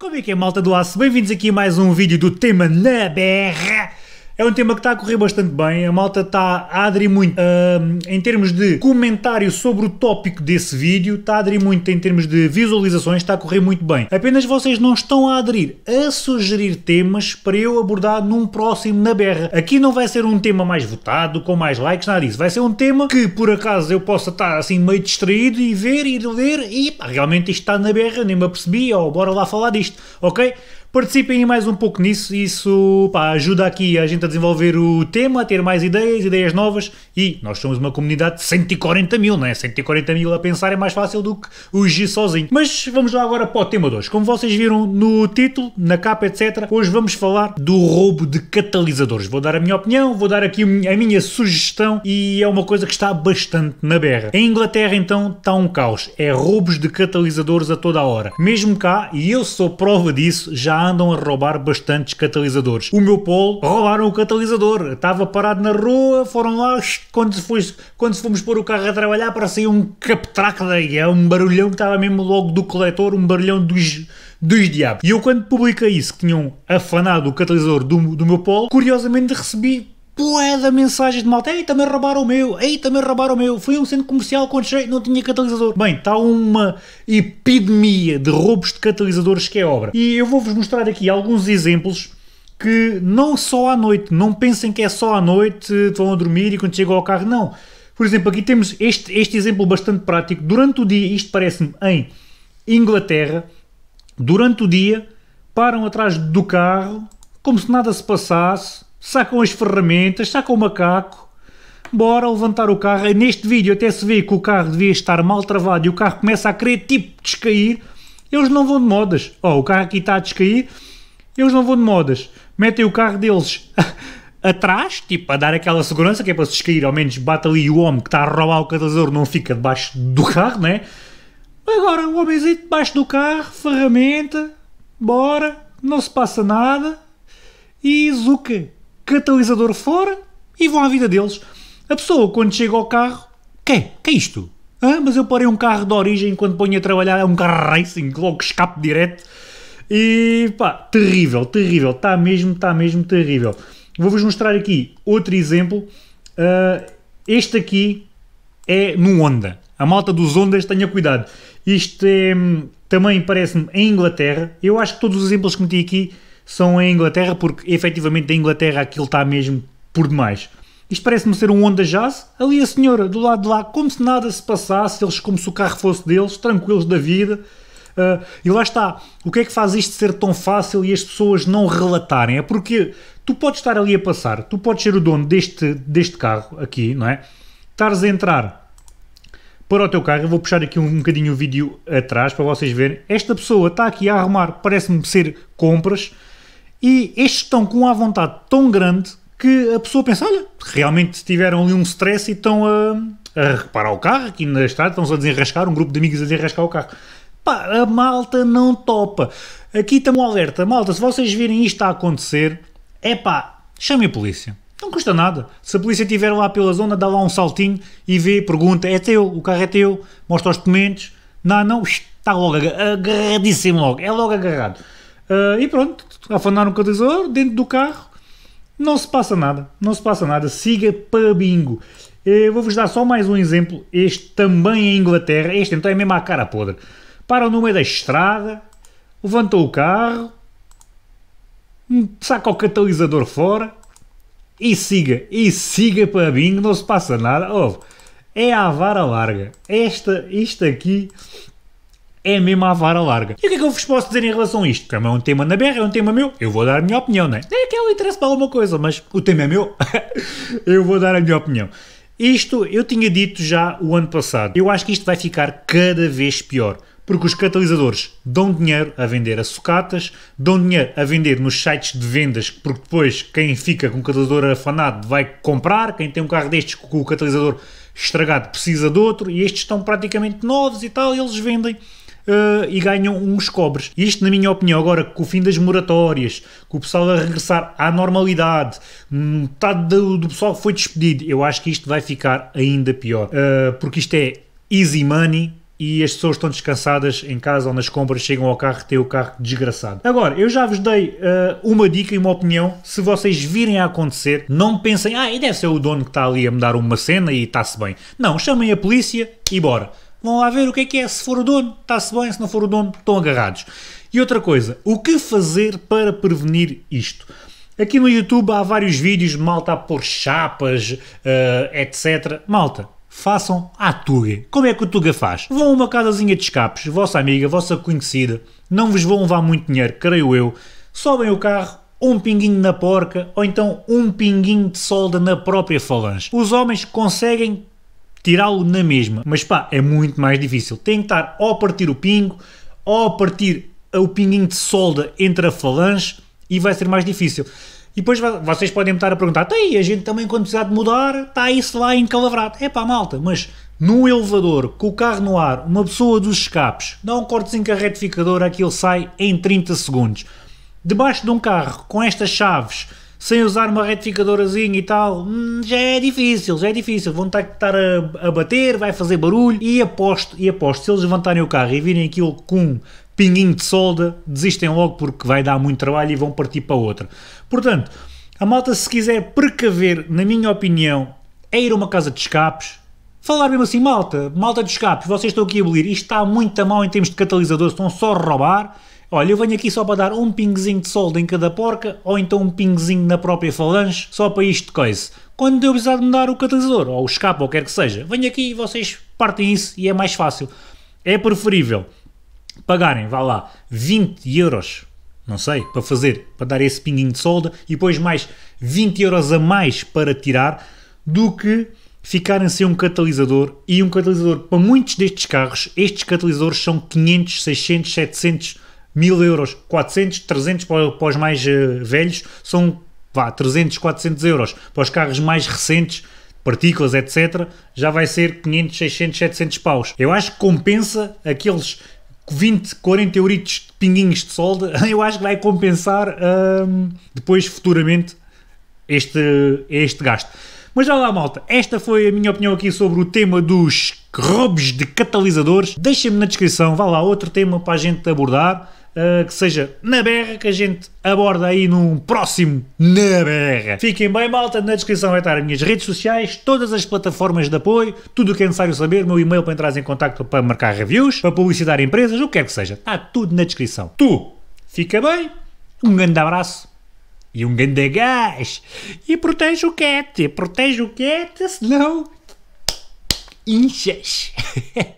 Como é que é, malta do aço? Bem-vindos aqui a mais um vídeo do tema na berra. É um tema que está a correr bastante bem, a malta está a aderir muito uh, em termos de comentário sobre o tópico desse vídeo, está a aderir muito em termos de visualizações, está a correr muito bem. Apenas vocês não estão a aderir, a sugerir temas para eu abordar num próximo na berra. Aqui não vai ser um tema mais votado, com mais likes, nada disso. Vai ser um tema que por acaso eu possa estar assim meio distraído e ver, e ler e pá, realmente isto está na berra, nem me apercebi, ou bora lá falar disto, ok? Participem mais um pouco nisso, isso pá, ajuda aqui a gente a desenvolver o tema, a ter mais ideias, ideias novas e nós somos uma comunidade de 140 mil, não é? 140 mil a pensar é mais fácil do que o G sozinho. Mas vamos lá agora para o tema 2. Como vocês viram no título, na capa, etc., hoje vamos falar do roubo de catalisadores. Vou dar a minha opinião, vou dar aqui a minha sugestão e é uma coisa que está bastante na berra. Em Inglaterra, então, está um caos. É roubos de catalisadores a toda a hora. Mesmo cá, e eu sou prova disso, já andam a roubar bastantes catalisadores. O meu polo, roubaram o catalisador. Estava parado na rua, foram lá, quando, se foi, quando fomos pôr o carro a trabalhar, parecia um captraque daí, é um barulhão que estava mesmo logo do coletor, um barulhão dos dos diabos. E eu quando publiquei isso, que tinham afanado o catalisador do, do meu polo, curiosamente recebi Poeda é mensagens de malta. Ei, também roubaram o meu. Ei, também roubaram o meu. Fui a um centro comercial quando cheguei, não tinha catalisador. Bem, está uma epidemia de roubos de catalisadores que é obra. E eu vou-vos mostrar aqui alguns exemplos que não só à noite, não pensem que é só à noite, vão a dormir e quando chegam ao carro, não. Por exemplo, aqui temos este, este exemplo bastante prático. Durante o dia, isto parece-me em Inglaterra, durante o dia param atrás do carro como se nada se passasse sacam as ferramentas, sacam o macaco, bora levantar o carro. Neste vídeo até se vê que o carro devia estar mal travado e o carro começa a querer tipo descair. Eles não vão de modas. Oh, o carro aqui está a descair. Eles não vão de modas. Metem o carro deles atrás, tipo, a dar aquela segurança, que é para se descair, ao menos bate ali o homem que está a roubar o catador, não fica debaixo do carro, né? Agora, o homenzinho debaixo do carro, ferramenta, bora, não se passa nada e zuca catalisador fora e vão à vida deles. A pessoa, quando chega ao carro, quê? É? Que é isto? Ah, mas eu parei um carro de origem quando ponho a trabalhar, é um carro racing, logo escape direto. E pá, terrível, terrível, está mesmo, está mesmo terrível. Vou-vos mostrar aqui outro exemplo. Uh, este aqui é no Honda. A malta dos Hondas, tenha cuidado. Isto é, hum, também parece-me em Inglaterra. Eu acho que todos os exemplos que meti aqui são a Inglaterra, porque efetivamente a Inglaterra aquilo está mesmo por demais. Isto parece-me ser um onda Jazz. Ali a senhora, do lado de lá, como se nada se passasse, eles como se o carro fosse deles, tranquilos da vida. Uh, e lá está. O que é que faz isto ser tão fácil e as pessoas não relatarem? É porque tu podes estar ali a passar, tu podes ser o dono deste, deste carro aqui, não é? Estares a entrar para o teu carro, eu vou puxar aqui um, um bocadinho o vídeo atrás para vocês verem. Esta pessoa está aqui a arrumar, parece-me ser compras e estes estão com uma vontade tão grande que a pessoa pensa: olha, realmente tiveram ali um stress e estão a, a reparar o carro, aqui na estrada estão a desenrascar, um grupo de amigos a desenrascar o carro. Pá, a malta não topa. Aqui estamos um alerta, malta, se vocês virem isto a acontecer, é pá, chame a polícia. Não custa nada. Se a polícia estiver lá pela zona, dá lá um saltinho e vê, pergunta: é teu, o carro é teu, mostra os documentos. Não, não, está logo agarradíssimo logo, é logo agarrado. Uh, e pronto, afandaram o catalisador dentro do carro, não se passa nada, não se passa nada, siga para bingo. Eh, vou-vos dar só mais um exemplo, este também é em Inglaterra, este então é mesmo à cara podre. Param no meio da estrada, levantam o carro, saca o catalisador fora e siga, e siga para bingo, não se passa nada. Oh, é a vara larga. Esta, isto aqui é mesmo à vara larga. E o que é que eu vos posso dizer em relação a isto? Porque é um tema na berra, é um tema meu, eu vou dar a minha opinião, não é? É que ela interessa para alguma coisa, mas o tema é meu, eu vou dar a minha opinião. Isto eu tinha dito já o ano passado. Eu acho que isto vai ficar cada vez pior. Porque os catalisadores dão dinheiro a vender a sucatas, dão dinheiro a vender nos sites de vendas, porque depois quem fica com o catalisador afanado vai comprar, quem tem um carro destes com o catalisador estragado precisa de outro, e estes estão praticamente novos e tal, e eles vendem uh, e ganham uns cobres. Isto, na minha opinião, agora com o fim das moratórias, com o pessoal a regressar à normalidade, metade do, do pessoal foi despedido, eu acho que isto vai ficar ainda pior. Uh, porque isto é easy money e as pessoas estão descansadas em casa ou nas compras, chegam ao carro, têm o carro desgraçado. Agora, eu já vos dei uh, uma dica e uma opinião. Se vocês virem a acontecer, não pensem, ah, e deve ser o dono que está ali a me dar uma cena e está-se bem. Não, chamem a polícia e bora. Vão lá ver o que é que é. Se for o dono, está-se bem. Se não for o dono, estão agarrados. E outra coisa, o que fazer para prevenir isto? Aqui no YouTube há vários vídeos, malta a pôr chapas, uh, etc. Malta, façam à Tuga. Como é que o Tuga faz? Vão a uma casazinha de escapes, vossa amiga, vossa conhecida, não vos vão levar muito dinheiro, creio eu. Sobem o carro, um pinguinho na porca ou então um pinguinho de solda na própria falange. Os homens conseguem tirá-lo na mesma. Mas pá, é muito mais difícil. Tem que estar ou a partir o pingo, ou a partir o pinguinho de solda entre a falange e vai ser mais difícil. E depois vocês podem me estar a perguntar, tá então, aí, a gente também quando precisar de mudar, está isso lá encalavrado. É pá, malta, mas num elevador, com o carro no ar, uma pessoa dos escapes, dá um cortezinho com a aquilo sai em 30 segundos. Debaixo de um carro, com estas chaves, sem usar uma retificadorazinha e tal, hum, já é difícil, já é difícil. Vão ter que estar a, a, bater, vai fazer barulho e aposto, e aposto, se eles levantarem o carro e virem aquilo com pinguinho de solda, desistem logo porque vai dar muito trabalho e vão partir para outra. Portanto, a malta se quiser precaver, na minha opinião, é ir a uma casa de escapes, falar mesmo assim, malta, malta de escapes, vocês estão aqui a abolir, isto está muito a mal em termos de catalisadores, estão só a roubar, Olha, eu venho aqui só para dar um pinguezinho de solda em cada porca, ou então um pinguezinho na própria falange, só para isto coisa. Quando eu precisar de mudar o catalisador, ou o escape, ou o que quer que seja, venho aqui e vocês partem isso e é mais fácil. É preferível pagarem, vá lá, 20 euros não sei, para fazer, para dar esse pinguinho de solda e depois mais 20 euros a mais para tirar do que ficarem sem um catalisador e um catalisador para muitos destes carros, estes catalisadores são 500, 600, 700 1000 euros, 400, 300 para, para os mais uh, velhos, são vá, 300, 400 euros. Para os carros mais recentes, partículas, etc., já vai ser 500, 600, 700 paus. Eu acho que compensa aqueles 20, 40 euritos de pinguinhos de solda, eu acho que vai compensar um, depois, futuramente, este, este gasto. Mas já lá, malta, esta foi a minha opinião aqui sobre o tema dos roubos de catalisadores. Deixem-me na descrição, vá lá, outro tema para a gente abordar. Uh, que seja na berra que a gente aborda aí num próximo na berra. Fiquem bem, malta. Na descrição vai estar as minhas redes sociais, todas as plataformas de apoio, tudo o que é necessário saber, meu e-mail para entrar em contato para marcar reviews, para publicitar empresas, o que quer que seja. Está tudo na descrição. Tu fica bem, um grande abraço e um grande gás. E protege o cat, protege o cat, senão inchas.